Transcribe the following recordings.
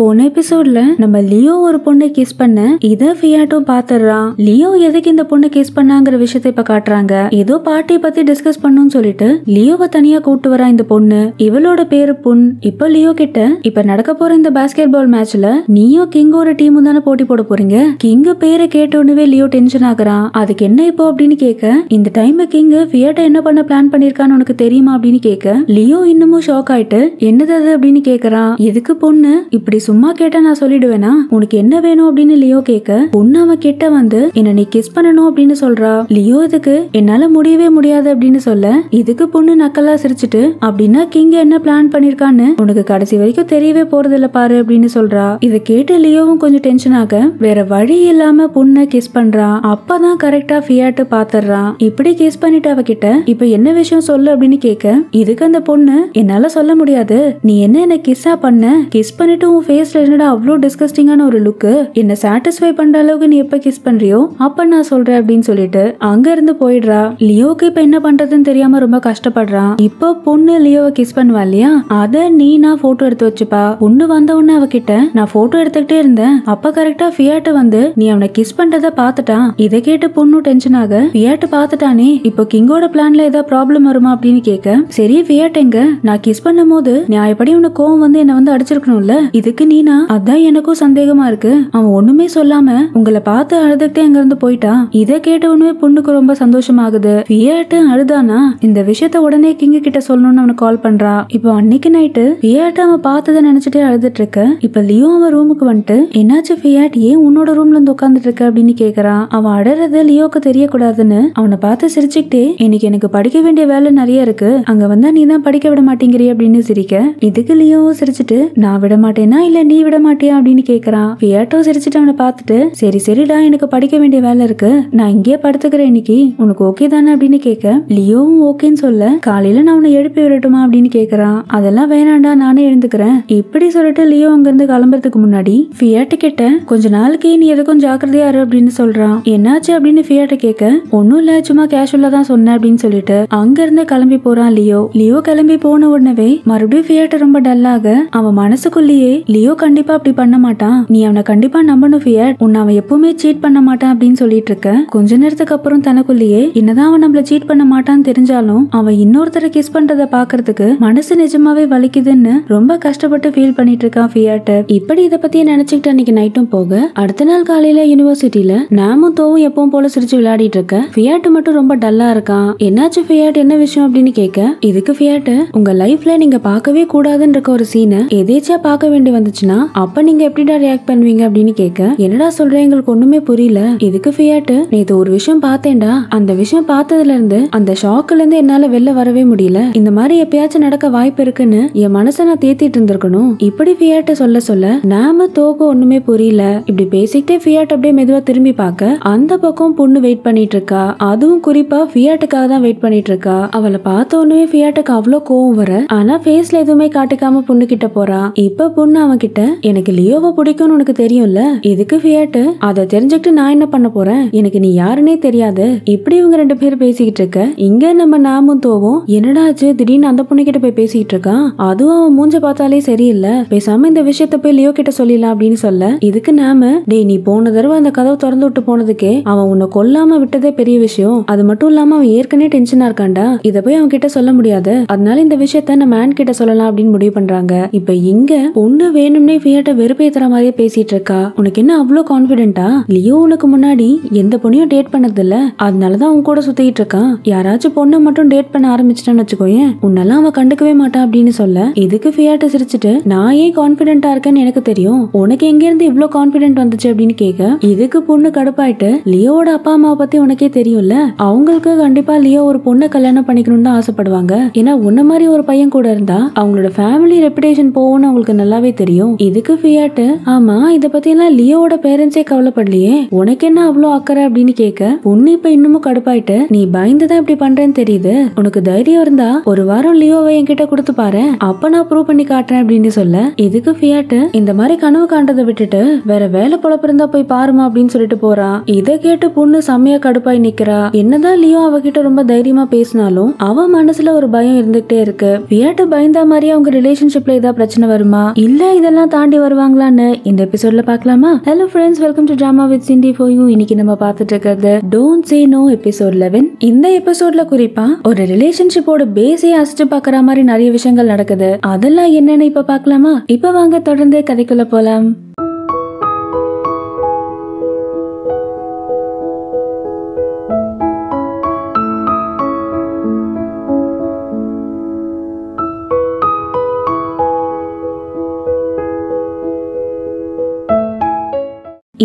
போன எபிசோட்ல நம்ம லியோ ஒரு பொண்ணை கிஸ் பண்ண இத ஃபியாட்டும் பாத்துறான் லியோ எதுக்கு இந்த பொண்ணு கிஸ் பண்ணாங்கிற விஷயத்த இப்ப காட்டுறாங்க ஏதோ பார்ட்டியை பத்தி டிஸ்கஸ் பண்ணுன்னு சொல்லிட்டு லியோவை தனியா கூட்டு வரா இந்த பொண்ணு இவளோட பேரு புண் இப்ப லியோ கிட்ட இப்ப நடக்க போற இந்த பாஸ்கெட் பால் மேட்ச்ல கிங் கிங்கோட டீம் தானே போட்டி போட போறீங்க கிங் பேரை கேட்டோன்னே லியோ டென்ஷன் ஆகுறான் அதுக்கு என்ன இப்போ அப்படின்னு கேட்க இந்த டைம் கிங் ஃபியாட்டை என்ன பண்ண பிளான் பண்ணிருக்கான்னு உனக்கு தெரியுமா அப்படின்னு கேட்க லியோ இன்னமும் ஷாக் ஆயிட்டு என்னது அது அப்படின்னு கேக்குறான் எதுக்கு பொண்ணு இப்படி சும்மா கேட்டா நான் சொல்லிடுவேனா உனக்கு என்ன வேணும் அப்படின்னு லியோ கேட்க பொண்ணு அவன் கிட்ட வந்து என்ன நீ கிஸ் பண்ணணும் அப்படின்னு சொல்றா லியோ இதுக்கு என்னால முடியவே முடியாது அப்படின்னு சொல்ல இதுக்கு பொண்ணு நக்கலா சிரிச்சுட்டு அப்படின்னா கிங் என்ன பிளான் பண்ணிருக்கான்னு உனக்கு கடைசி வரைக்கும் தெரியவே போறது இல்ல பாரு அப்படின்னு சொல்றா இதை கேட்டு லியோவும் கொஞ்சம் டென்ஷன் ஆக வேற வழி இல்லாம பொண்ண கிஸ் பண்றா அப்பதான் கரெக்டா ஃபியாட்டு பாத்துறான் இப்படி கிஸ் பண்ணிட்டு அவகிட்ட இப்ப என்ன விஷயம் சொல்லு அப்படின்னு கேட்க இதுக்கு அந்த பொண்ணு என்னால சொல்ல முடியாது நீ என்ன என்ன கிஸ்ஸா பண்ண கிஸ் பண்ணிட்டு உன் ஃபேஸ்ல என்னடா அவ்வளோ டிஸ்கஸ்டிங்கான ஒரு லுக்கு என்ன சாட்டிஸ்ஃபை பண்ற அளவுக்கு நீ எப்ப கிஸ் பண்றியோ அப்ப நான் சொல்றேன் அப்படின்னு சொல்லிட்டு அங்க இருந்து போயிடுறா லியோக்கு இப்ப என்ன பண்றதுன்னு தெரியாம ரொம்ப கஷ்டப்படுறான் இப்போ பொண்ணு லியோவை கிஸ் பண்ணுவா இல்லையா அத நீ நான் போட்டோ எடுத்து வச்சுப்பா பொண்ணு வந்த உடனே அவகிட்ட நான் போட்டோ எடுத்துக்கிட்டே இருந்தேன் அப்ப கரெக்டா ஃபியாட்டு வந்து நீ அவனை கிஸ் பண்றத பாத்துட்டான் இதை கேட்டு பொண்ணு டென்ஷன் ஆக ஃபியாட்டு பாத்துட்டானே இப்போ கிங்கோட பிளான்ல ஏதாவது ப்ராப்ளம் வருமா அப்படின்னு கேட்க சரி ஃபியாட் எங்க நான் கிஸ் பண்ணும் போது நான் எப்படி உனக்கு கோவம் வந்து என்ன வந்து அடிச்சிருக்கணும்ல இதுக்கு நீனா அதான் எனக்கும் சந்தேகமா இருக்கு அவன் ஒண்ணுமே சொல்லாம உங்களை பார்த்து அழுதுகிட்டே அங்க இருந்து போயிட்டான் இதை கேட்ட உடனே பொண்ணுக்கு ரொம்ப சந்தோஷமாகுது பியாட்டு அழுதானா இந்த விஷயத்த உடனே கிங்க கிட்ட சொல்லணும்னு அவனுக்கு கால் பண்றான் இப்போ அன்னைக்கு நைட்டு பியாட்டு அவன் பார்த்ததை நினைச்சிட்டே அழுதுட்டு இருக்க இப்ப லியோ அவன் ரூமுக்கு வந்துட்டு என்னாச்சு பியாட் ஏன் உன்னோட ரூம்ல இருந்து உட்காந்துட்டு இருக்க அப்படின்னு கேக்குறான் அவன் அடறது லியோக்கு தெரியக்கூடாதுன்னு அவனை பார்த்து சிரிச்சுக்கிட்டே இன்னைக்கு எனக்கு படிக்க வேண்டிய வேலை நிறைய இருக்கு அங்க வந்தா நீ தான் படிக்க விட மாட்டேங்கிறிய அப்படின்னு சிரிக்க இதுக்கு லியோ சிரிச்சுட்டு நான் விட மாட்டேன்னா இல்ல நீ விட மாட்டியா அப்படின்னு கேக்குறான் பியாட்டோ சிரிச்சுட்டு அவனை பார்த்துட்டு சரி சரிடா எனக்கு படிக்க வேண்டிய வேலை இருக்கு நான் இங்கேயே படுத்துக்கிறேன் இன்னைக்கு உனக்கு ஓகே தானே அப்படின்னு கேட்க லியோவும் ஓகேன்னு சொல்ல காலையில நான் உன்னை எழுப்பி விடட்டுமா அப்படின்னு கேக்குறான் அதெல்லாம் வேணாண்டா நானே எழுந்துக்கிறேன் இப்படி சொல்லிட்டு லியோ அங்கிருந்து கிளம்புறதுக்கு முன்னாடி பியாட்டு கிட்ட கொஞ்ச நாளைக்கு நீ எதுக்கும் ஜாக்கிரதையா இரு அப்படின்னு சொல்றான் என்னாச்சு அப்படின்னு ஃபியாட்டு கேக்க ஒன்னும் இல்ல சும்மா கேஷுவலா தான் சொன்னேன் அப்படின்னு சொல்லிட்டு அங்க இருந்து கிளம்பி போறான் லியோ லியோ கிளம்பி போன உடனே மறுபடியும் ஃபியாட்டு ரொம்ப டல்லாக அவன் மனசுக்குள்ளேயே லியோ கண்டிப்பா அப்படி பண்ண மாட்டான் நீ அவனை கண்டிப்பா நம்பணும் ஃபியட் உன்னை அவன் எப்பவுமே சீட் பண்ண மாட்டான் அப்படின்னு சொல்லிட்டு இருக்க கொஞ்ச நேரத்துக்கு அப்புறம் தனக்குள்ளேயே என்னதான் அவன் நம்மள சீட் பண்ண மாட்டான்னு தெரிஞ்சாலும் அவன் இன்னொருத்தரை கிஸ் பண்றத பாக்குறதுக்கு மனசு நிஜமாவே வலிக்குதுன்னு ரொம்ப கஷ்டப்பட்டு ஃபீல் பண்ணிட்டு இருக்கான் ஃபியாட் இப்படி இதை பத்தி நினைச்சுக்கிட்டு அன்னைக்கு நைட்டும் போக அடுத்த நாள் காலையில யூனிவர்சிட்டியில நாமும் தோவும் எப்பவும் போல சிரிச்சு விளையாடிட்டு இருக்க ஃபியாட் மட்டும் ரொம்ப டல்லா இருக்கான் என்னாச்சு ஃபியாட் என்ன விஷயம் அப்படின்னு கேட்க இதுக்கு ஃபியாட்டு உங்க லைஃப்ல நீங்க பார்க்கவே கூடாதுன்னு இருக்க ஒரு சீனை எதேச்சியா பார்க்க வேண்டி வந்து இருந்துச்சுன்னா அப்ப நீங்க எப்படிடா ரியாக்ட் பண்ணுவீங்க அப்படின்னு கேட்க என்னடா சொல்ற எங்களுக்கு ஒண்ணுமே புரியல இதுக்கு ஃபியாட்டு நேத்து ஒரு விஷயம் பார்த்தேன்டா அந்த விஷயம் பார்த்ததுல இருந்து அந்த ஷாக்ல இருந்து என்னால வெளில வரவே முடியல இந்த மாதிரி எப்பயாச்சும் நடக்க வாய்ப்பு இருக்குன்னு என் மனசை நான் தேத்திட்டு இருந்திருக்கணும் இப்படி ஃபியாட்ட சொல்ல சொல்ல நாம தோக்கு ஒண்ணுமே புரியல இப்படி பேசிக்கிட்டே ஃபியாட் அப்படியே மெதுவா திரும்பி பார்க்க அந்த பக்கம் பொண்ணு வெயிட் பண்ணிட்டு இருக்கா அதுவும் குறிப்பா ஃபியாட்டுக்காக தான் வெயிட் பண்ணிட்டு இருக்கா அவளை பார்த்த உடனே ஃபியாட்டுக்கு அவ்வளோ கோவம் வர ஆனா ஃபேஸ்ல எதுவுமே காட்டிக்காம பொண்ணு கிட்ட போறா இப்ப பொண்ணு அவன் கிட்ட எனக்கு லியோவை பிடிக்கும்னு உனக்கு தெரியும்ல இதுக்கு ஃபியட்டு அதை தெரிஞ்சுக்கிட்டு நான் என்ன பண்ண போறேன் எனக்கு நீ யாருன்னே தெரியாது இப்படி இவங்க ரெண்டு பேரும் பேசிக்கிட்டு இருக்க இங்க நம்ம நாமும் தோவும் என்னடாச்சு திடீர்னு அந்த பொண்ணு கிட்ட போய் பேசிக்கிட்டு இருக்கான் அதுவும் அவன் மூஞ்ச பார்த்தாலே சரியில்லை பேசாம இந்த விஷயத்த போய் லியோ கிட்ட சொல்லிடலாம் அப்படின்னு சொல்ல இதுக்கு நாம டேய் நீ போன தடவை அந்த கதவை திறந்து விட்டு போனதுக்கே அவன் உன்னை கொல்லாம விட்டதே பெரிய விஷயம் அது மட்டும் இல்லாம அவன் ஏற்கனவே டென்ஷனா இருக்காண்டா இத போய் அவன் கிட்ட சொல்ல முடியாது அதனால இந்த விஷயத்த நம்ம மேன் கிட்ட சொல்லலாம் அப்படின்னு முடிவு பண்றாங்க இப்ப இங்க பொண்ணு வேணும்னே ஃபியாட்டை தர மாதிரியே பேசிட்டு இருக்கா உனக்கு என்ன அவ்வளோ கான்ஃபிடென்ட்டா லியோ உனக்கு முன்னாடி எந்த பொண்ணையும் டேட் பண்ணதில்ல அதனாலதான் உன் கூட சுத்திட்டு இருக்கான் யாராச்சும் பொண்ணை மட்டும் டேட் பண்ண ஆரம்பிச்சிட்டான்னு வச்சுக்கோயேன் உன்னெல்லாம் அவன் கண்டுக்கவே மாட்டான் அப்படின்னு சொல்ல இதுக்கு ஃபியாட்ட சிரிச்சுட்டு நான் ஏன் கான்பிடென்டா இருக்கேன்னு எனக்கு தெரியும் உனக்கு எங்க இருந்து இவ்வளோ கான்ஃபிடென்ட் வந்துச்சு அப்படின்னு கேட்க இதுக்கு பொண்ணு கடுப்பாயிட்டு லியோட அப்பா அம்மாவை பத்தி உனக்கே தெரியும்ல அவங்களுக்கு கண்டிப்பா லியோ ஒரு பொண்ணை கல்யாணம் பண்ணிக்கணும்னு தான் ஆசைப்படுவாங்க ஏன்னா உன்ன மாதிரி ஒரு பையன் கூட இருந்தா அவங்களோட ஃபேமிலி ரெப்புடேஷன் போகும்னு அவங்களுக்கு நல்லாவே தெரியும் முடியும் இதுக்கு பியாட்டு ஆமா இத பத்தி எல்லாம் லியோட பேரண்ட்ஸே கவலைப்படலையே உனக்கு என்ன அவ்வளவு அக்கறை அப்படின்னு கேட்க உன்னு இப்ப இன்னமும் கடுப்பாயிட்டு நீ பயந்துதான் இப்படி பண்றேன்னு தெரியுது உனக்கு தைரியம் இருந்தா ஒரு வாரம் லியோவை என்கிட்ட கொடுத்து பாரு அப்ப நான் ப்ரூவ் பண்ணி காட்டுறேன் அப்படின்னு சொல்ல இதுக்கு பியாட்டு இந்த மாதிரி கனவு காண்டதை விட்டுட்டு வேற வேலை பொழப்பு இருந்தா போய் பாருமா அப்படின்னு சொல்லிட்டு போறா இதை கேட்டு பொண்ணு செம்மையா கடுப்பாய் நிக்கிறா என்னதான் லியோ அவகிட்ட ரொம்ப தைரியமா பேசினாலும் அவ மனசுல ஒரு பயம் இருந்துகிட்டே இருக்கு பியாட்டு பயந்தா மாதிரி அவங்க ரிலேஷன்ஷிப்ல ஏதாவது பிரச்சனை வருமா இல்ல இத இதெல்லாம் தாண்டி வருவாங்களான்னு இந்த எபிசோட்ல பாக்கலாமா hello friends welcome to drama with Cindy for you இன்னைக்கு நம்ம பார்த்துட்டு இருக்கிறது don't say no episode eleven இந்த எபிசோட்ல குறிப்பா ஒரு ரிலேஷன்ஷிப்போட பேஸே அசிச்சு பாக்குற மாதிரி நிறைய விஷயங்கள் நடக்குது அதெல்லாம் என்னன்னு இப்ப பாக்கலாமா இப்ப வாங்க தொடர்ந்து கதைக்குள்ள போலாம்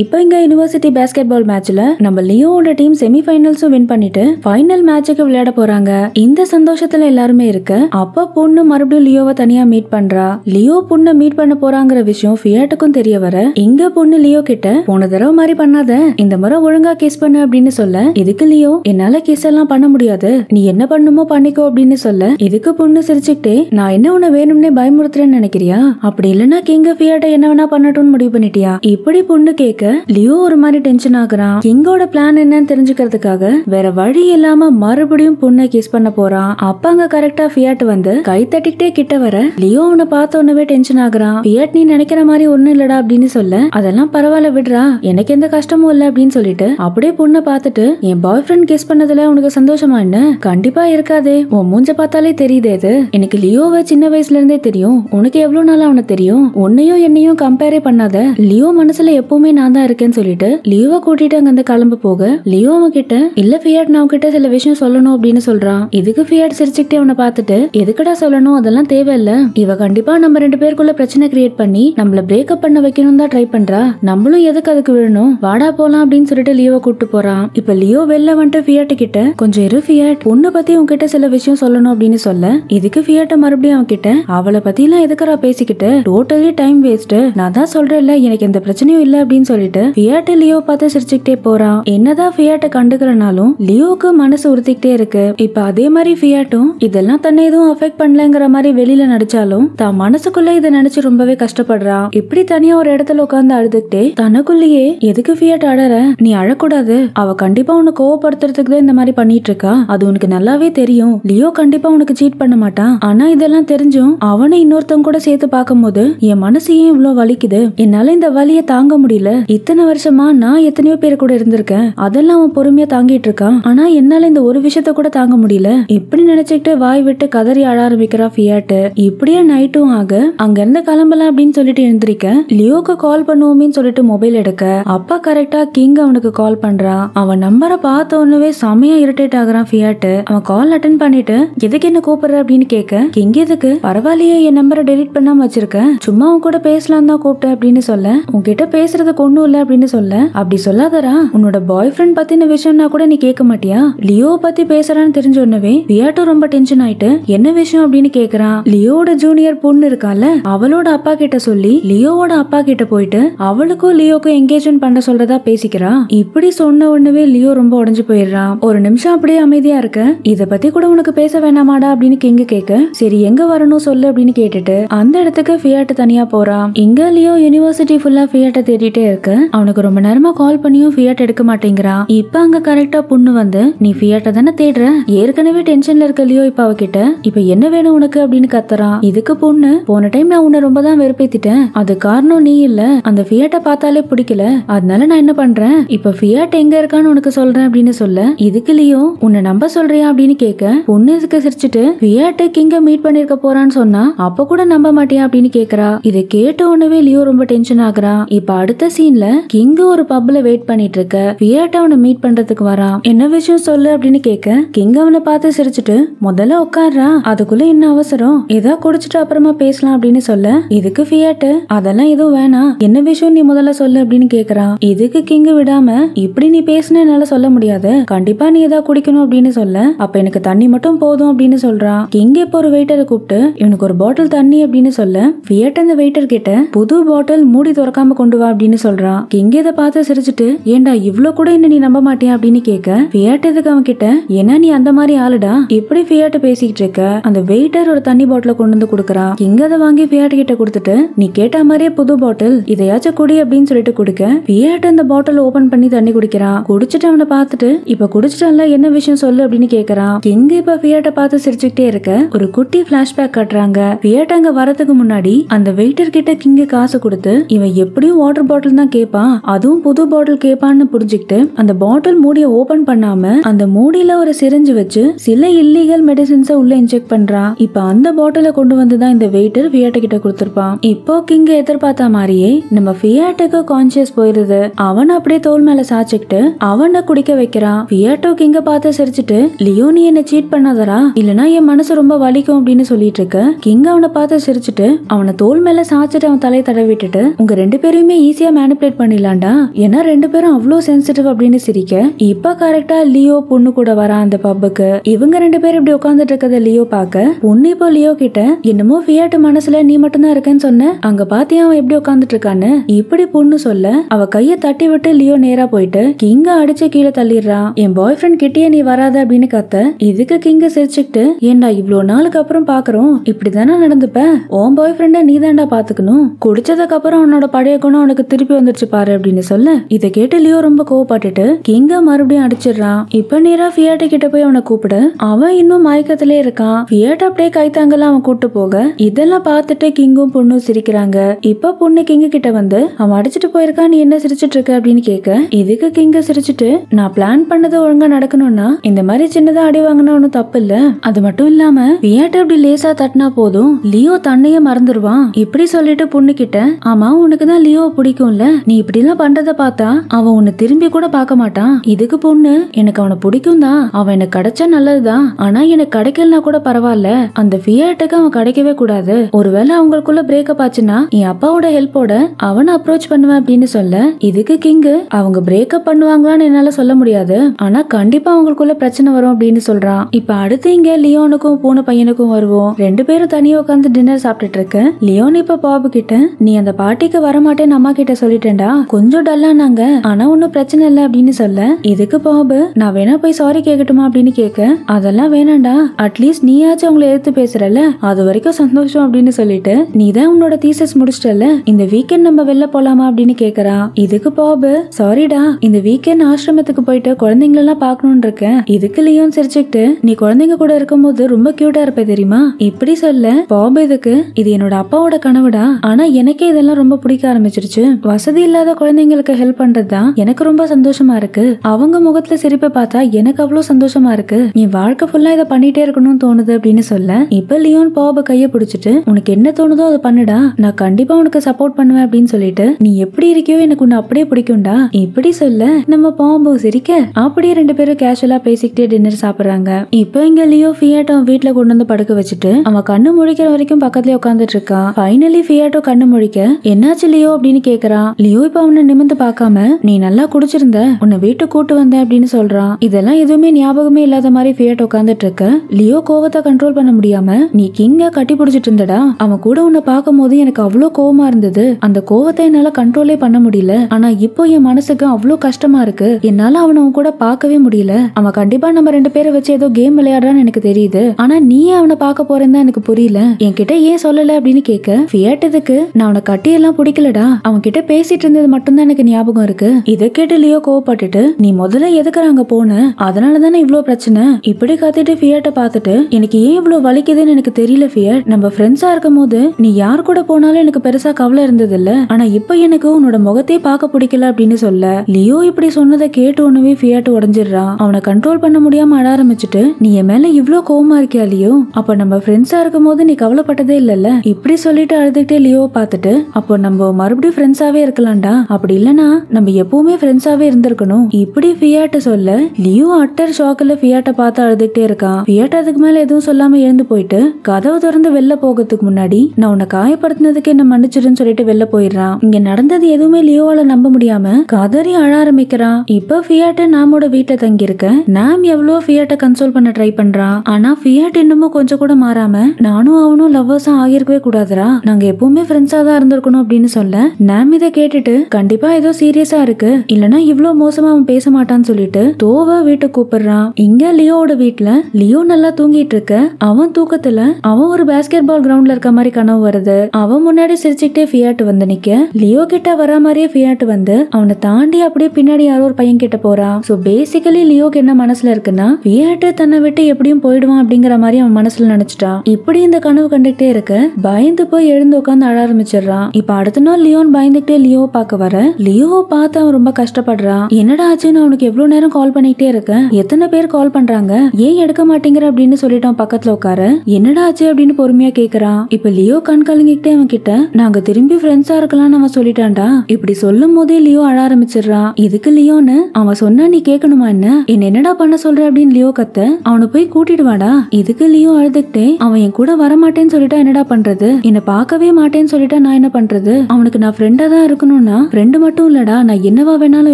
இப்போ இங்க யூனிவர்சிட்டி பேஸ்கெட் பால் மேட்ச்ல நம்ம லியோவோட டீம் செமி ஃபைனல்ஸும் வின் பண்ணிட்டு ஃபைனல் மேட்சுக்கு விளையாட போறாங்க இந்த சந்தோஷத்துல எல்லாருமே இருக்க அப்ப பொண்ணு மறுபடியும் லியோவை தனியா மீட் பண்றா லியோ பொண்ணை மீட் பண்ண போறாங்கிற விஷயம் ஃபியாட்டுக்கும் தெரிய வர இங்க பொண்ணு லியோ கிட்ட போன தடவை மாதிரி பண்ணாத இந்த முறை ஒழுங்கா கேஸ் பண்ணு அப்படின்னு சொல்ல இதுக்கு லியோ என்னால கேஸ் எல்லாம் பண்ண முடியாது நீ என்ன பண்ணுமோ பண்ணிக்கோ அப்படின்னு சொல்ல இதுக்கு பொண்ணு சிரிச்சுக்கிட்டே நான் என்ன உன்ன வேணும்னே பயமுறுத்துறேன்னு நினைக்கிறியா அப்படி இல்லைன்னா கிங்க ஃபியாட்டை என்ன வேணா பண்ணட்டும்னு முடிவு பண்ணிட்டியா இப்படி பொண்ணு கேட்க லியோ ஒரு மாதிரி டென்ஷன் ஆகுறான் கிங்கோட பிளான் என்னன்னு தெரிஞ்சுக்கிறதுக்காக வேற வழி இல்லாம மறுபடியும் பொண்ணை கிஸ் பண்ண போறான் அப்ப அங்க கரெக்டா ஃபியாட் வந்து கை தட்டிக்கிட்டே கிட்ட வர லியோ அவனை பார்த்த உடனே டென்ஷன் ஆகுறான் ஃபியாட் நீ நினைக்கிற மாதிரி ஒண்ணும் இல்லடா அப்படின்னு சொல்ல அதெல்லாம் பரவாயில்ல விடுறா எனக்கு எந்த கஷ்டமும் இல்ல அப்படின்னு சொல்லிட்டு அப்படியே பொண்ணை பார்த்துட்டு என் பாய் ஃப்ரெண்ட் கிஸ் பண்ணதுல உனக்கு சந்தோஷமா என்ன கண்டிப்பா இருக்காதே உன் மூஞ்ச பார்த்தாலே தெரியுதே இது எனக்கு லியோவை சின்ன வயசுல இருந்தே தெரியும் உனக்கு எவ்வளவு நாள் அவனை தெரியும் உன்னையும் என்னையும் கம்பேரே பண்ணாத லியோ மனசுல எப்பவுமே நான் தான் இருக்கேன்னு சொல்லிட்டு லியோவை கூட்டிட்டு வந்து கிளம்ப போக லியோ அவன் கிட்ட இல்ல ஃபியாட் நான் கிட்ட சில விஷயம் சொல்லணும் அப்படின்னு சொல்றான் இதுக்கு ஃபியாட் சிரிச்சுக்கிட்டே அவனை பார்த்துட்டு எதுக்கடா சொல்லணும் அதெல்லாம் தேவையில்ல இவ கண்டிப்பா நம்ம ரெண்டு பேருக்குள்ள பிரச்சனை கிரியேட் பண்ணி நம்மள பிரேக்அப் பண்ண வைக்கணும் தான் ட்ரை பண்றா நம்மளும் எதுக்கு அதுக்கு விழணும் வாடா போலாம் அப்படின்னு சொல்லிட்டு லியோவை கூப்பிட்டு போறான் இப்ப லியோ வெளில வந்துட்டு பியாட்டு கிட்ட கொஞ்சம் இரு ஃபியாட் பொண்ணு பத்தி உன்கிட்ட சில விஷயம் சொல்லணும் அப்படின்னு சொல்ல இதுக்கு பியாட்ட மறுபடியும் அவன் கிட்ட அவளை பத்தி எல்லாம் எதுக்குறா பேசிக்கிட்டு டோட்டலி டைம் வேஸ்ட் நான் தான் சொல்றேன் எனக்கு எந்த பிரச்சனையும் இல்லை அப்படின்னு சொல்லி சொல்லிட்டு ஃபியாட்டை லியோ பார்த்து சிரிச்சுக்கிட்டே போறான் என்னதான் ஃபியாட்டை கண்டுக்கிறனாலும் லியோவுக்கு மனசு உறுத்திக்கிட்டே இருக்கு இப்ப அதே மாதிரி ஃபியாட்டும் இதெல்லாம் தன்னை எதுவும் அஃபெக்ட் பண்ணலங்கிற மாதிரி வெளியில நடிச்சாலும் தான் மனசுக்குள்ள இதை நினைச்சு ரொம்பவே கஷ்டப்படுறான் இப்படி தனியா ஒரு இடத்துல உட்காந்து அழுதுகிட்டே தனக்குள்ளேயே எதுக்கு ஃபியட் அழற நீ அழக்கூடாது அவ கண்டிப்பா உனக்கு கோவப்படுத்துறதுக்கு தான் இந்த மாதிரி பண்ணிட்டு இருக்கா அது உனக்கு நல்லாவே தெரியும் லியோ கண்டிப்பா உனக்கு சீட் பண்ண மாட்டான் ஆனா இதெல்லாம் தெரிஞ்சும் அவனை இன்னொருத்தவங்க கூட சேர்த்து பார்க்கும்போது என் மனசு ஏன் இவ்வளவு வலிக்குது என்னால இந்த வலிய தாங்க முடியல இத்தனை வருஷமா நான் எத்தனையோ பேர் கூட இருந்திருக்கேன் அதெல்லாம் அவன் பொறுமையா தாங்கிட்டு இருக்கான் ஆனா என்னால இந்த ஒரு விஷயத்த கூட தாங்க முடியல இப்படி நினைச்சுக்கிட்டு வாய் விட்டு கதறி ஆட ஆரம்பிக்கிறா ஃபியாட்டு இப்படியே நைட்டும் ஆக அங்க இருந்து கிளம்பலாம் அப்படின்னு சொல்லிட்டு எழுந்திருக்க லியோக்கு கால் பண்ணுவோமேன்னு சொல்லிட்டு மொபைல் எடுக்க அப்பா கரெக்டா கிங் அவனுக்கு கால் பண்றான் அவன் நம்பரை பார்த்த உடனே செமையா இரிட்டேட் ஆகுறான் ஃபியாட்டு அவன் கால் அட்டன் பண்ணிட்டு எதுக்கு என்ன கூப்பிடுற அப்படின்னு கேட்க கிங் எதுக்கு பரவாயில்லையே என் நம்பரை டெலிட் பண்ணாம வச்சிருக்க சும்மா உன் கூட பேசலாம் தான் கூப்பிட்டேன் அப்படின்னு சொல்ல உன்கிட்ட பேசுறதுக்கு கொண்டு ஒன்றும் இல்லை அப்படின்னு சொல்ல அப்படி சொல்லாதரா உன்னோட பாய் ஃப்ரெண்ட் பத்தின விஷயம்னா கூட நீ கேட்க மாட்டியா லியோ பத்தி பேசுறான்னு தெரிஞ்ச உடனே வியாட்டோ ரொம்ப டென்ஷன் ஆயிட்டு என்ன விஷயம் அப்படின்னு கேக்குறான் லியோட ஜூனியர் பொண்ணு இருக்கால அவளோட அப்பா கிட்ட சொல்லி லியோவோட அப்பா கிட்ட போயிட்டு அவளுக்கும் லியோக்கும் என்கேஜ்மெண்ட் பண்ண சொல்றதா பேசிக்கிறா இப்படி சொன்ன உடனே லியோ ரொம்ப உடஞ்சு போயிடுறான் ஒரு நிமிஷம் அப்படியே அமைதியா இருக்க இத பத்தி கூட உனக்கு பேச வேணாமாடா அப்படின்னு கேங்க கேட்க சரி எங்க வரணும் சொல்லு அப்படின்னு கேட்டுட்டு அந்த இடத்துக்கு ஃபியாட் தனியா போறான் இங்க லியோ யூனிவர்சிட்டி ஃபுல்லா ஃபியாட்டை தேடிட்டே இருக்கு அவனுக்கு ரொம்ப நேரமா கால் பண்ணியும் ஃபியட் எடுக்க மாட்டேங்கிறா இப்ப அங்க கரெக்டா பொண்ணு வந்து நீ ஃபியட்டை தானே தேடுற ஏற்கனவே டென்ஷன்ல இருக்க இல்லையோ இப்ப அவகிட்ட இப்ப என்ன வேணும் உனக்கு அப்படின்னு கத்துறா இதுக்கு பொண்ணு போன டைம் நான் உன்னை ரொம்ப தான் வெறுப்பேத்திட்டேன் அது காரணம் நீ இல்ல அந்த ஃபியட்டை பார்த்தாலே பிடிக்கல அதனால நான் என்ன பண்றேன் இப்ப ஃபியட் எங்க இருக்கான்னு உனக்கு சொல்றேன் அப்படின்னு சொல்ல இதுக்கு இல்லையோ உன்னை நம்ப சொல்றியா அப்படின்னு கேட்க பொண்ணு இதுக்கு சிரிச்சுட்டு ஃபியாட்டு கிங்க மீட் பண்ணிருக்க போறான்னு சொன்னா அப்ப கூட நம்ப மாட்டியா அப்படின்னு கேக்குறா இதை கேட்ட உடனே லியோ ரொம்ப டென்ஷன் ஆகுறா இப்ப அடுத்த சீன் சீன்ல கிங் ஒரு பப்ல வெயிட் பண்ணிட்டு இருக்க வியர்ட் அவனை மீட் பண்றதுக்கு வரா என்ன விஷயம் சொல்லு அப்படின்னு கேட்க கிங் அவனை பார்த்து சிரிச்சுட்டு முதல்ல உட்கார்றா அதுக்குள்ள என்ன அவசரம் ஏதா குடிச்சிட்டு அப்புறமா பேசலாம் அப்படின்னு சொல்ல இதுக்கு ஃபியாட்டு அதெல்லாம் எதுவும் வேணாம் என்ன விஷயம் நீ முதல்ல சொல்லு அப்படின்னு கேக்குறா இதுக்கு கிங் விடாம இப்படி நீ பேசின சொல்ல முடியாது கண்டிப்பா நீ ஏதாவது குடிக்கணும் அப்படின்னு சொல்ல அப்ப எனக்கு தண்ணி மட்டும் போதும் அப்படின்னு சொல்றா கிங் இப்போ ஒரு வெயிட்டரை கூப்பிட்டு இவனுக்கு ஒரு பாட்டில் தண்ணி அப்படின்னு சொல்ல வியட் அந்த வெயிட்டர் கிட்ட புது பாட்டில் மூடி திறக்காம கொண்டு வா அப்படின்னு சொல்ற சொல்றான் கிங்க இதை பார்த்து சிரிச்சுட்டு ஏண்டா இவ்ளோ கூட என்ன நீ நம்ப மாட்டியா அப்படின்னு கேட்க ஃபியாட் எதுக்கு அவன் கிட்ட ஏன்னா நீ அந்த மாதிரி ஆளுடா இப்படி ஃபியாட் பேசிக்கிட்டு இருக்க அந்த வெயிட்டர் ஒரு தண்ணி பாட்டில கொண்டு வந்து கொடுக்குறான் கிங்க அதை வாங்கி ஃபியாட் கிட்ட கொடுத்துட்டு நீ கேட்ட மாதிரியே புது பாட்டில் இதையாச்சும் குடி அப்படின்னு சொல்லிட்டு கொடுக்க ஃபியாட் அந்த பாட்டில் ஓபன் பண்ணி தண்ணி குடிக்கிறான் குடிச்சிட்டு அவனை பார்த்துட்டு இப்ப குடிச்சிட்டல என்ன விஷயம் சொல்லு அப்படின்னு கேக்குறான் கிங்க இப்ப ஃபியாட்ட பார்த்து சிரிச்சுக்கிட்டே இருக்க ஒரு குட்டி பிளாஷ்பேக் கட்டுறாங்க ஃபியாட் அங்க வரதுக்கு முன்னாடி அந்த வெயிட்டர் கிட்ட கிங்க காசு கொடுத்து இவன் எப்படியும் வாட்டர் பாட்டில் தான் கேப்பா அதுவும் புது பாட்டில் கேப்பான்னு புரிஞ்சுக்கிட்டு அந்த பாட்டில் மூடிய ஓபன் பண்ணாம அந்த மூடியில ஒரு சிரிஞ்சு வச்சு சில இல்லீகல் மெடிசின்ஸ உள்ள இன்ஜெக்ட் பண்றா இப்ப அந்த பாட்டில கொண்டு வந்துதான் இந்த வெயிட்டர் ஃபியாட்ட கிட்ட கொடுத்திருப்பான் இப்போ கிங்க எதிர்பார்த்த மாதிரியே நம்ம ஃபியாட்டுக்கு கான்சியஸ் போயிருது அவன் அப்படியே தோல் மேல சாச்சுக்கிட்டு அவனை குடிக்க வைக்கிறான் ஃபியாட்டோ கிங்க பார்த்து சிரிச்சுட்டு லியோ என்ன சீட் பண்ணாதரா இல்லனா என் மனசு ரொம்ப வலிக்கும் அப்படின்னு சொல்லிட்டு இருக்க கிங் அவனை பார்த்து சிரிச்சுட்டு அவனை தோல் மேல சாச்சிட்டு அவன் தலையை தடவிட்டுட்டு உங்க ரெண்டு பேரையுமே ஈஸியா மேனிபுலேட் கம்ப்ளீட் பண்ணிடலாண்டா ஏன்னா ரெண்டு பேரும் அவ்வளோ சென்சிட்டிவ் அப்படின்னு சிரிக்க இப்ப கரெக்டா லியோ பொண்ணு கூட வரா அந்த பப்புக்கு இவங்க ரெண்டு பேரும் இப்படி உட்காந்துட்டு இருக்கத லியோ பார்க்க பொண்ணு இப்போ லியோ கிட்ட என்னமோ ஃபியாட்டு மனசுல நீ மட்டும் தான் இருக்கேன்னு சொன்ன அங்க பாத்தியா அவன் எப்படி உட்காந்துட்டு இருக்கான்னு இப்படி பொண்ணு சொல்ல அவ கைய தட்டி விட்டு லியோ நேரா போயிட்டு கிங்க அடிச்சு கீழே தள்ளிடுறான் என் பாய் ஃப்ரெண்ட் கிட்டே நீ வராத அப்படின்னு கத்த இதுக்கு கிங்க சிரிச்சுக்கிட்டு ஏண்டா இவ்வளவு நாளுக்கு அப்புறம் பாக்குறோம் இப்படிதானே நடந்துப்ப உன் பாய் ஃப்ரெண்ட நீ தாண்டா பாத்துக்கணும் குடிச்சதுக்கு அப்புறம் உன்னோட பழைய குணம் உனக்கு திருப்பி வந்து வச்சு பாரு அப்படின்னு சொல்ல இதை கேட்டு லியோ ரொம்ப கோவப்பட்டுட்டு கிங்க மறுபடியும் அடிச்சிடுறான் இப்ப நேரா ஃபியாட்ட கிட்ட போய் அவனை கூப்பிடு அவன் இன்னும் மயக்கத்திலே இருக்கான் ஃபியாட் அப்படியே கைத்தாங்கல அவன் கூட்டு போக இதெல்லாம் பார்த்துட்டு கிங்கும் பொண்ணும் சிரிக்கிறாங்க இப்ப பொண்ணு கிங்க கிட்ட வந்து அவன் அடிச்சிட்டு போயிருக்கான் நீ என்ன சிரிச்சிட்டு இருக்க அப்படின்னு கேட்க இதுக்கு கிங்க சிரிச்சிட்டு நான் பிளான் பண்ணது ஒழுங்கா நடக்கணும்னா இந்த மாதிரி சின்னதா அடி வாங்கினா ஒன்னும் தப்பு இல்ல அது மட்டும் இல்லாம வியாட்ட அப்படி லேசா தட்டினா போதும் லியோ தன்னையே மறந்துடுவான் இப்படி சொல்லிட்டு பொண்ணு கிட்ட ஆமா உனக்கு தான் லியோ பிடிக்கும்ல நீ இப்படிலாம் பண்றத பார்த்தா அவன் உன்னை திரும்பி கூட பார்க்க மாட்டான் இதுக்கு பொண்ணு எனக்கு அவனை பிடிக்கும் தான் அவன் எனக்கு கிடைச்சா நல்லதுதான் ஆனா எனக்கு கிடைக்கலனா கூட பரவாயில்ல அந்த பியாட்டுக்கு அவன் கிடைக்கவே கூடாது ஒருவேளை அவங்களுக்குள்ள பிரேக்கப் ஆச்சுன்னா என் அப்பாவோட ஹெல்ப்போட அவனை அப்ரோச் பண்ணுவேன் அப்படின்னு சொல்ல இதுக்கு கிங்கு அவங்க பிரேக்கப் பண்ணுவாங்களான்னு என்னால சொல்ல முடியாது ஆனா கண்டிப்பா அவங்களுக்குள்ள பிரச்சனை வரும் அப்படின்னு சொல்றான் இப்ப அடுத்து இங்க லியோனுக்கும் பூனை பையனுக்கும் வருவோம் ரெண்டு பேரும் தனியா உட்காந்து டின்னர் சாப்பிட்டுட்டு இருக்கேன் லியோன் இப்ப பாபு கிட்ட நீ அந்த பாட்டிக்கு வரமாட்டேன்னு அம்மா கிட்ட சொல்லிட்டேன் கேட்டேன்டா கொஞ்சம் டல்லானாங்க ஆனா ஒண்ணும் பிரச்சனை இல்லை அப்படின்னு சொல்ல இதுக்கு பாபு நான் வேணா போய் சாரி கேட்கட்டுமா அப்படின்னு கேட்க அதெல்லாம் வேணாண்டா அட்லீஸ்ட் நீயாச்சும் அவங்களை எடுத்து பேசுறல அது வரைக்கும் சந்தோஷம் அப்படின்னு சொல்லிட்டு நீ தான் உன்னோட தீசஸ் முடிச்சிட்டல இந்த வீக்கெண்ட் நம்ம வெளில போலாமா அப்படின்னு கேக்குறா இதுக்கு பாபு சாரிடா இந்த வீக்கெண்ட் ஆசிரமத்துக்கு போயிட்டு குழந்தைங்களெல்லாம் பாக்கணும்னு இருக்கேன் இதுக்கு லியோன் சிரிச்சுக்கிட்டு நீ குழந்தைங்க கூட இருக்கும்போது ரொம்ப கியூட்டா இருப்ப தெரியுமா இப்படி சொல்ல பாபு இதுக்கு இது என்னோட அப்பாவோட கனவுடா ஆனா எனக்கே இதெல்லாம் ரொம்ப பிடிக்க ஆரம்பிச்சிருச்சு வசதி இல்லாத குழந்தைங்களுக்கு ஹெல்ப் பண்றது தான் எனக்கு ரொம்ப சந்தோஷமா இருக்கு அவங்க முகத்துல சிரிப்பை பார்த்தா எனக்கு அவ்வளவு சந்தோஷமா இருக்கு நீ வாழ்க்கை ஃபுல்லா இதை பண்ணிட்டே இருக்கணும்னு தோணுது அப்படின்னு சொல்ல இப்ப லியோன் பாப கைய பிடிச்சிட்டு உனக்கு என்ன தோணுதோ அதை பண்ணுடா நான் கண்டிப்பா உனக்கு சப்போர்ட் பண்ணுவேன் அப்படின்னு சொல்லிட்டு நீ எப்படி இருக்கியோ எனக்கு உன்னை அப்படியே பிடிக்கும்டா இப்படி சொல்ல நம்ம பாம்பு சிரிக்க அப்படியே ரெண்டு பேரும் கேஷுவலா பேசிக்கிட்டே டின்னர் சாப்பிடுறாங்க இப்ப இங்க லியோ ஃபியாட்டோ வீட்டுல கொண்டு வந்து படுக்க வச்சுட்டு அவன் கண்ணு முழிக்கிற வரைக்கும் பக்கத்துலயே உட்காந்துட்டு இருக்கான் ஃபைனலி ஃபியாட்டோ கண்ணு முழிக்க என்னாச்சு லியோ அப்படின்னு கேக்குறான் லியோ இப்ப அவனை நிமிந்து பார்க்காம நீ நல்லா குடிச்சிருந்த உன்னை வீட்டு கூட்டு வந்த அப்படின்னு சொல்றான் இதெல்லாம் எதுவுமே ஞாபகமே இல்லாத மாதிரி பியட் உட்காந்துட்டு இருக்க லியோ கோவத்தை கண்ட்ரோல் பண்ண முடியாம நீ கிங்க கட்டி பிடிச்சிட்டு இருந்தடா அவன் கூட உன்னை பார்க்கும் போது எனக்கு அவ்வளோ கோவமா இருந்தது அந்த கோவத்தை என்னால கண்ட்ரோலே பண்ண முடியல ஆனா இப்போ என் மனசுக்கு அவ்வளோ கஷ்டமா இருக்கு என்னால அவனை அவன் கூட பார்க்கவே முடியல அவன் கண்டிப்பா நம்ம ரெண்டு பேரை வச்சு ஏதோ கேம் விளையாடுறான்னு எனக்கு தெரியுது ஆனா நீயே அவனை பார்க்க போறேன்னு தான் எனக்கு புரியல என்கிட்ட ஏன் சொல்லல அப்படின்னு கேட்க ஃபியட் இதுக்கு நான் அவனை கட்டியெல்லாம் பிடிக்கலடா அவன் கிட்ட பேசி பேசிட்டு இருந்தது மட்டும்தான் எனக்கு ஞாபகம் இருக்கு இதை கேட்டு லியோ கோவப்பட்டுட்டு நீ முதல்ல எதுக்குற அங்க போன அதனால தானே இவ்வளவு பிரச்சனை இப்படி காத்திட்டு ஃபியட்டை பார்த்துட்டு எனக்கு ஏன் இவ்வளவு வலிக்குதுன்னு எனக்கு தெரியல ஃபியட் நம்ம ஃப்ரெண்ட்ஸா இருக்கும் போது நீ யார் கூட போனாலும் எனக்கு பெருசா கவலை இருந்தது இல்ல ஆனா இப்ப எனக்கு உன்னோட முகத்தையே பார்க்க பிடிக்கல அப்படின்னு சொல்ல லியோ இப்படி சொன்னதை கேட்டு ஒண்ணுமே ஃபியட் உடஞ்சிடுறான் அவனை கண்ட்ரோல் பண்ண முடியாம அட ஆரம்பிச்சுட்டு நீ என் மேல இவ்வளவு கோவமா இருக்கியா லியோ அப்ப நம்ம ஃப்ரெண்ட்ஸா இருக்கும் போது நீ கவலைப்பட்டதே இல்லல்ல இப்படி சொல்லிட்டு அழுதுகிட்டே லியோ பார்த்துட்டு அப்போ நம்ம மறுபடியும் ஃப்ரெண்ட்ஸாவே இருக்கலாம் இருக்கலாம்டா அப்படி இல்லனா நம்ம எப்பவுமே ஃப்ரெண்ட்ஸாவே இருந்திருக்கணும் இப்படி ஃபியாட்ட சொல்ல லியோ அட்டர் ஷாக்ல ஃபியாட்ட பார்த்து அழுதுகிட்டே இருக்கான் ஃபியாட்ட அதுக்கு மேல எதுவும் சொல்லாம எழுந்து போயிட்டு கதவு திறந்து வெளில போகிறதுக்கு முன்னாடி நான் உன்னை காயப்படுத்தினதுக்கு என்ன மன்னிச்சிருன்னு சொல்லிட்டு வெளில போயிடுறான் இங்க நடந்தது எதுவுமே லியோவால நம்ப முடியாம கதறி அழ ஆரம்பிக்கிறான் இப்ப ஃபியாட்ட நாமோட வீட்டை தங்கியிருக்க நாம் எவ்வளவு ஃபியாட்ட கன்சோல் பண்ண ட்ரை பண்றான் ஆனா ஃபியாட் இன்னமும் கொஞ்சம் கூட மாறாம நானும் அவனும் லவ்வர்ஸும் ஆகியிருக்கவே கூடாதுரா நாங்க எப்பவுமே ஃப்ரெண்ட்ஸா தான் இருந்திருக்கணும் அப்படின்னு சொல்ல நாம் இதை கேட்டு கேட்டுட்டு கண்டிப்பா ஏதோ சீரியஸா இருக்கு இல்லனா இவ்ளோ மோசமா அவன் பேச மாட்டான்னு சொல்லிட்டு தோவ வீட்டை கூப்பிடுறான் இங்க லியோவோட வீட்டுல லியோ நல்லா தூங்கிட்டு இருக்க அவன் தூக்கத்துல அவன் ஒரு பேஸ்கெட் பால் கிரவுண்ட்ல இருக்க மாதிரி கனவு வருது அவன் முன்னாடி சிரிச்சுக்கிட்டே ஃபியாட்டு வந்து நிக்க லியோ கிட்ட வரா மாதிரியே ஃபியாட் வந்து அவனை தாண்டி அப்படியே பின்னாடி யாரோ ஒரு பையன் கிட்ட போறான் சோ பேசிக்கலி லியோக்கு என்ன மனசுல இருக்குன்னா ஃபியாட்டு தன்னை விட்டு எப்படியும் போயிடுவான் அப்படிங்கிற மாதிரி அவன் மனசுல நினைச்சிட்டான் இப்படி இந்த கனவு கண்டுகிட்டே இருக்க பயந்து போய் எழுந்து உட்காந்து அழ ஆரம்பிச்சிடுறான் இப்ப அடுத்த நாள் லியோன் பயந்துகிட்டே லியோ லியோவை பார்க்க வர லியோவை பார்த்து அவன் ரொம்ப கஷ்டப்படுறான் என்னடா ஆச்சுன்னு அவனுக்கு எவ்வளவு நேரம் கால் பண்ணிட்டே இருக்கேன் எத்தனை பேர் கால் பண்றாங்க ஏன் எடுக்க மாட்டேங்கிற அப்படின்னு சொல்லிட்டான் பக்கத்துல உட்கார என்னடா ஆச்சு அப்படின்னு பொறுமையா கேக்குறான் இப்ப லியோ கண் கலங்கிட்டே அவன் கிட்ட நாங்க திரும்பி ஃப்ரெண்ட்ஸா இருக்கலாம் அவன் சொல்லிட்டான்டா இப்படி சொல்லும் போதே லியோ அழ ஆரம்பிச்சிடுறான் இதுக்கு லியோன்னு அவன் சொன்னா நீ கேட்கணுமா என்ன என்ன என்னடா பண்ண சொல்ற அப்படின்னு லியோ கத்த அவனை போய் கூட்டிடுவாடா இதுக்கு லியோ அழுதுகிட்டே அவன் என் கூட வரமாட்டேன்னு சொல்லிட்டா என்னடா பண்றது என்ன பார்க்கவே மாட்டேன்னு சொல்லிட்டா நான் என்ன பண்றது அவனுக்கு நான் ஃப்ரெண்டா தான் இருக்கணும் இருக்கணும்னா ரெண்டு மட்டும் இல்லடா நான் என்னவா வேணாலும்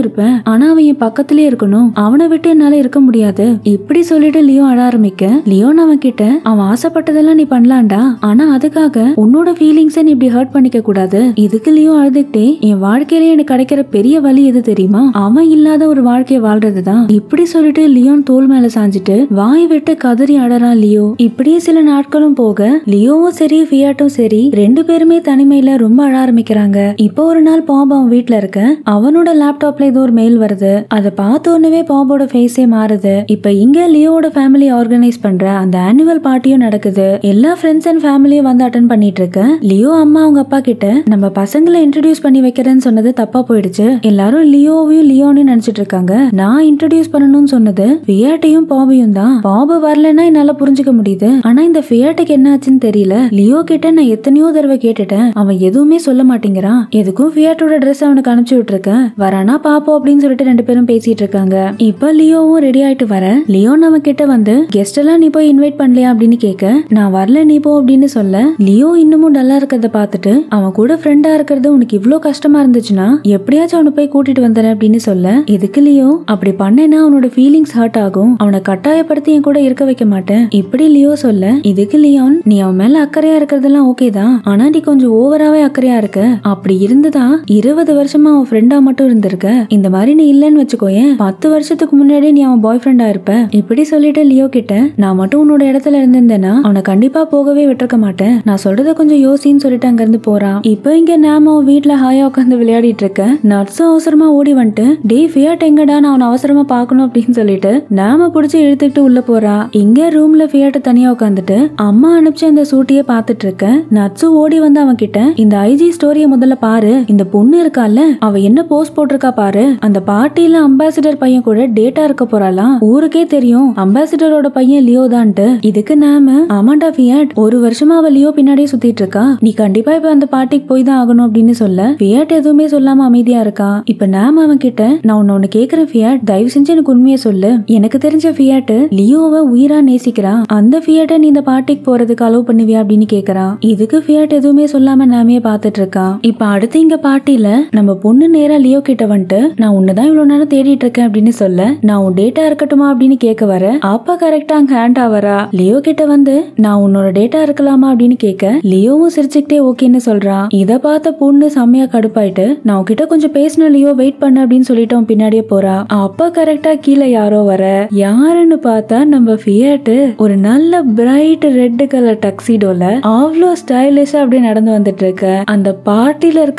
இருப்பேன் ஆனா அவன் என் பக்கத்திலே இருக்கணும் அவனை விட்டு என்னால இருக்க முடியாது இப்படி சொல்லிட்டு லியோ அழ ஆரம்பிக்க லியோ அவன் கிட்ட அவன் ஆசைப்பட்டதெல்லாம் நீ பண்ணலாம்டா ஆனா அதுக்காக உன்னோட ஃபீலிங்ஸை நீ இப்படி ஹர்ட் பண்ணிக்க கூடாது இதுக்கு லியோ அழுதுகிட்டே என் வாழ்க்கையில எனக்கு கிடைக்கிற பெரிய வழி எது தெரியுமா அவன் இல்லாத ஒரு வாழ்க்கையை வாழ்றதுதான் இப்படி சொல்லிட்டு லியோன் தோல் மேல சாஞ்சிட்டு வாய் விட்டு கதறி அழறான் லியோ இப்படியே சில நாட்களும் போக லியோவும் சரி ஃபியாட்டும் சரி ரெண்டு பேருமே தனிமையில ரொம்ப அழ ஆரம்பிக்கிறாங்க இப்போ ஒரு நாள் பாபா அவன் வீட்ல இருக்க அவனோட லேப்டாப்ல ஏதோ ஒரு மெயில் வருது அதை பார்த்த உடனே பாபோட ஃபேஸே மாறுது இப்ப இங்க லியோட ஃபேமிலி ஆர்கனைஸ் பண்ற அந்த ஆனுவல் பார்ட்டியும் நடக்குது எல்லா ஃப்ரெண்ட்ஸ் அண்ட் ஃபேமிலியும் வந்து அட்டன் பண்ணிட்டு இருக்க லியோ அம்மா அவங்க அப்பா கிட்ட நம்ம பசங்களை இன்ட்ரடியூஸ் பண்ணி வைக்கிறேன்னு சொன்னது தப்பா போயிடுச்சு எல்லாரும் லியோவையும் லியோன்னு நினைச்சிட்டு இருக்காங்க நான் இன்ட்ரடியூஸ் பண்ணணும்னு சொன்னது ஃபியாட்டையும் பாபையும் தான் பாபு வரலன்னா என்னால புரிஞ்சுக்க முடியுது ஆனா இந்த ஃபியாட்டுக்கு என்ன ஆச்சுன்னு தெரியல லியோ கிட்ட நான் எத்தனையோ தடவை கேட்டுட்டேன் அவன் எதுவுமே சொல்ல மாட்டேங்கிறான் எதுக்கும் ஃபியாட் ஷர்ட்டோட ட்ரெஸ் அவனுக்கு அனுப்பிச்சு விட்டுருக்கேன் வரானா பாப்போம் அப்படின்னு சொல்லிட்டு ரெண்டு பேரும் பேசிட்டு இருக்காங்க இப்ப லியோவும் ரெடி ஆயிட்டு வர லியோ நம்ம கிட்ட வந்து கெஸ்ட் எல்லாம் நீ போய் இன்வைட் பண்ணலையா அப்படின்னு கேட்க நான் வரல நீ போ அப்படின்னு சொல்ல லியோ இன்னமும் நல்லா இருக்கிறத பார்த்துட்டு அவன் கூட ஃப்ரெண்டா இருக்கிறது உனக்கு இவ்வளோ கஷ்டமா இருந்துச்சுன்னா எப்படியாச்சும் அவனை போய் கூட்டிட்டு வந்தேன் அப்படின்னு சொல்ல எதுக்கு லியோ அப்படி பண்ணேன்னா அவனோட ஃபீலிங்ஸ் ஹர்ட் ஆகும் அவனை கட்டாயப்படுத்தி என் கூட இருக்க வைக்க மாட்டேன் இப்படி லியோ சொல்ல இதுக்கு லியோன் நீ அவன் மேல அக்கறையா இருக்கிறதெல்லாம் ஓகே தான் ஆனா நீ கொஞ்சம் ஓவராவே அக்கறையா இருக்க அப்படி இருந்துதான் இருபது வருஷமா அவன் ஃப்ரெண்டா மட்டும் இருந்திருக்க இந்த மாதிரி நீ இல்லன்னு வச்சுக்கோயேன் பத்து வருஷத்துக்கு முன்னாடி நீ அவன் பாய் ஃப்ரெண்டா இருப்ப இப்படி சொல்லிட்டு லியோ கிட்ட நான் மட்டும் உன்னோட இடத்துல இருந்திருந்தேன்னா அவனை கண்டிப்பா போகவே விட்டுருக்க மாட்டேன் நான் சொல்றத கொஞ்சம் யோசின்னு சொல்லிட்டு அங்க இருந்து போறான் இப்போ இங்க நாம அவன் வீட்டுல ஹாயா உட்காந்து விளையாடிட்டு இருக்க நட்ஸும் அவசரமா ஓடி வந்துட்டு டே ஃபியாட் எங்கடா நான் அவனை அவசரமா பாக்கணும் அப்படின்னு சொல்லிட்டு நாம புடிச்சு இழுத்துக்கிட்டு உள்ள போறா இங்க ரூம்ல ஃபியாட் தனியா உட்காந்துட்டு அம்மா அனுப்பிச்சு அந்த சூட்டியே பாத்துட்டு இருக்க நட்ஸு ஓடி வந்து அவன் கிட்ட இந்த ஐஜி ஸ்டோரிய முதல்ல பாரு இந்த பொண்ணு இருக்கால அவ என்ன போஸ்ட் போட்டிருக்கா பாரு அந்த பார்ட்டியில அம்பாசிடர் பையன் கூட டேட்டா இருக்க போறாளாம் ஊருக்கே தெரியும் அம்பாசிடரோட பையன் லியோ தான்ட்டு இதுக்கு நாம ஆமாண்டா ஃபியாட் ஒரு வருஷமா அவ லியோ பின்னாடியே சுத்திட்டு இருக்கா நீ கண்டிப்பா இப்ப அந்த பார்ட்டிக்கு போய் தான் ஆகணும் அப்படின்னு சொல்ல ஃபியாட் எதுவுமே சொல்லாம அமைதியா இருக்கா இப்ப நாம அவன் கிட்ட நான் உன்ன ஒன்னு கேக்குறேன் ஃபியாட் தயவு செஞ்சு எனக்கு உண்மையை சொல்லு எனக்கு தெரிஞ்ச ஃபியாட் லியோவை உயிரா நேசிக்கிறா அந்த ஃபியாட்டை நீ இந்த பார்ட்டிக்கு போறதுக்கு அலோவ் பண்ணுவியா அப்படின்னு கேக்குறா இதுக்கு ஃபியாட் எதுவுமே சொல்லாம நாமே பாத்துட்டு இருக்கா இப்ப அடுத்து இங்க பார்ட்டி பார்ட்டியில நம்ம பொண்ணு நேரா லியோ கிட்ட வந்துட்டு நான் உன்னதான் இவ்வளவு நேரம் தேடிட்டு இருக்கேன் அப்படின்னு சொல்ல நான் உன் டேட்டா இருக்கட்டுமா அப்படின்னு கேட்க வர அப்பா கரெக்டா அங்க ஹேண்ட் ஆவரா லியோ கிட்ட வந்து நான் உன்னோட டேட்டா இருக்கலாமா அப்படின்னு கேட்க லியோவும் சிரிச்சுக்கிட்டே ஓகேன்னு சொல்றான் இத பார்த்த பொண்ணு செம்மையா கடுப்பாயிட்டு நான் உன்கிட்ட கொஞ்சம் பேசின லியோ வெயிட் பண்ண அப்படின்னு சொல்லிட்டு அவன் பின்னாடியே போறா அப்பா கரெக்டா கீழே யாரோ வர யாருன்னு பார்த்தா நம்ம ஃபியாட்டு ஒரு நல்ல பிரைட் ரெட் கலர் டக்ஸிடோல அவ்வளோ ஸ்டைலிஷா அப்படியே நடந்து வந்துட்டு இருக்க அந்த பார்ட்டியில இருக்க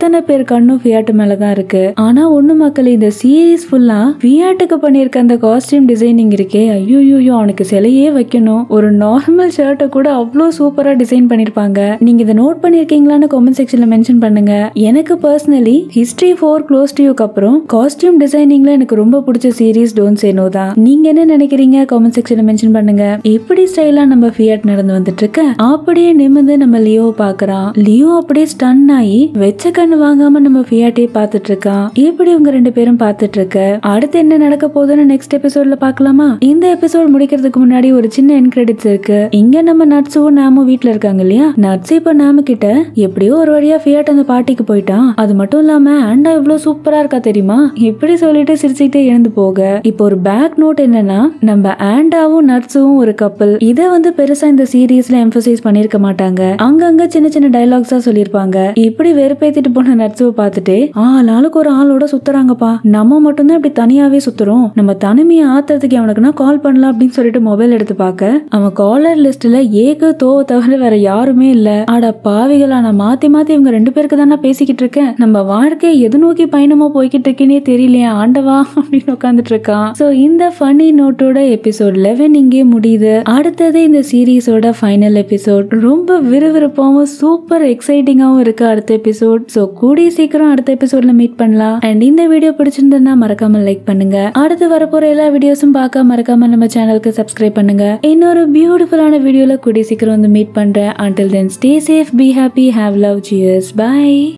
இத்தனை பேர் கண்ணும் ஃபியாட் மேலதான் தான் இருக்கு ஆனா ஒண்ணு மக்கள் இந்த சீரீஸ் ஃபுல்லா வியாட்டுக்கு பண்ணியிருக்க அந்த காஸ்டியூம் டிசைனிங் இருக்கே ஐயோயோ அவனுக்கு சிலையே வைக்கணும் ஒரு நார்மல் ஷர்ட்டை கூட அவ்வளோ சூப்பரா டிசைன் பண்ணிருப்பாங்க நீங்க இதை நோட் பண்ணிருக்கீங்களான்னு கமெண்ட் செக்ஷன்ல மென்ஷன் பண்ணுங்க எனக்கு personally History four Close to யூக்கு அப்புறம் காஸ்டியூம் டிசைனிங்ல எனக்கு ரொம்ப பிடிச்ச சீரீஸ் டோன் சேனோ தான் நீங்க என்ன நினைக்கிறீங்க கமெண்ட் செக்ஷன்ல மென்ஷன் பண்ணுங்க எப்படி ஸ்டைலா நம்ம ஃபியாட் நடந்து வந்துட்டு இருக்க அப்படியே நிமிந்து நம்ம லியோ பாக்குறான் லியோ அப்படியே ஸ்டன் ஆகி வெச்ச கண் கண்ணு வாங்காம நம்ம ஃபியாட்டே பாத்துட்டு இருக்கா எப்படி உங்க ரெண்டு பேரும் பாத்துட்டு இருக்க அடுத்து என்ன நடக்க போதுன்னு நெக்ஸ்ட் எபிசோட்ல பாக்கலாமா இந்த எபிசோட் முடிக்கிறதுக்கு முன்னாடி ஒரு சின்ன என்கிரெடிட்ஸ் இருக்கு இங்க நம்ம நட்ஸும் நாமும் வீட்டுல இருக்காங்க இல்லையா நட்ஸ் இப்ப நாம கிட்ட எப்படியோ ஒரு வழியா ஃபியாட் அந்த பாட்டிக்கு போயிட்டான் அது மட்டும் இல்லாம ஆண்டா இவ்வளவு சூப்பரா இருக்கா தெரியுமா இப்படி சொல்லிட்டு சிரிச்சுக்கிட்டே எழுந்து போக இப்போ ஒரு பேக் நோட் என்னன்னா நம்ம ஆண்டாவும் நட்ஸும் ஒரு கப்பல் இதை வந்து பெருசா இந்த சீரீஸ்ல எம்பசைஸ் பண்ணிருக்க மாட்டாங்க அங்கங்க சின்ன சின்ன டைலாக்ஸா சொல்லியிருப்பாங்க இப்படி வெறுப்பேத்திட்டு பொண்ணு நட்ஸுவை பார்த்துட்டு ஆள் ஆளுக்கு ஒரு ஆளோட சுத்துறாங்கப்பா நம்ம மட்டும்தான் இப்படி தனியாவே சுத்துறோம் நம்ம தனிமையை ஆத்துறதுக்கு அவனுக்குன்னா கால் பண்ணலாம் அப்படின்னு சொல்லிட்டு மொபைல் எடுத்து பார்க்க அவன் காலர் லிஸ்ட்ல ஏக தோவை தவிர வேற யாருமே இல்ல அட பாவிகளா நான் மாத்தி மாத்தி இவங்க ரெண்டு பேருக்கு தானே பேசிக்கிட்டு இருக்கேன் நம்ம வாழ்க்கை எது நோக்கி பயணமா போய்கிட்டு இருக்கேனே தெரியலையா ஆண்டவா அப்படின்னு உட்காந்துட்டு இருக்கான் சோ இந்த ஃபனி நோட்டோட எபிசோட் லெவன் இங்கே முடியுது அடுத்தது இந்த சீரீஸோட ஃபைனல் எபிசோட் ரொம்ப விறுவிறுப்பாகவும் சூப்பர் எக்ஸைட்டிங்காகவும் இருக்கு அடுத்த எபிசோட் சோ கூடிய சீக்கிரம் அடுத்த எபிசோட்ல மீட் பண்ணலாம் அண்ட் இந்த வீடியோ பிடிச்சிருந்ததுன்னா மறக்காம லைக் பண்ணுங்க அடுத்து வரப்போற எல்லா வீடியோஸும் பார்க்க மறக்காம நம்ம சேனலுக்கு சப்ஸ்கிரைப் பண்ணுங்க இன்னொரு பியூட்டிஃபுல்லான வீடியோல கூடிய சீக்கிரம் வந்து மீட் பண்றேன் until then stay safe be happy have love cheers bye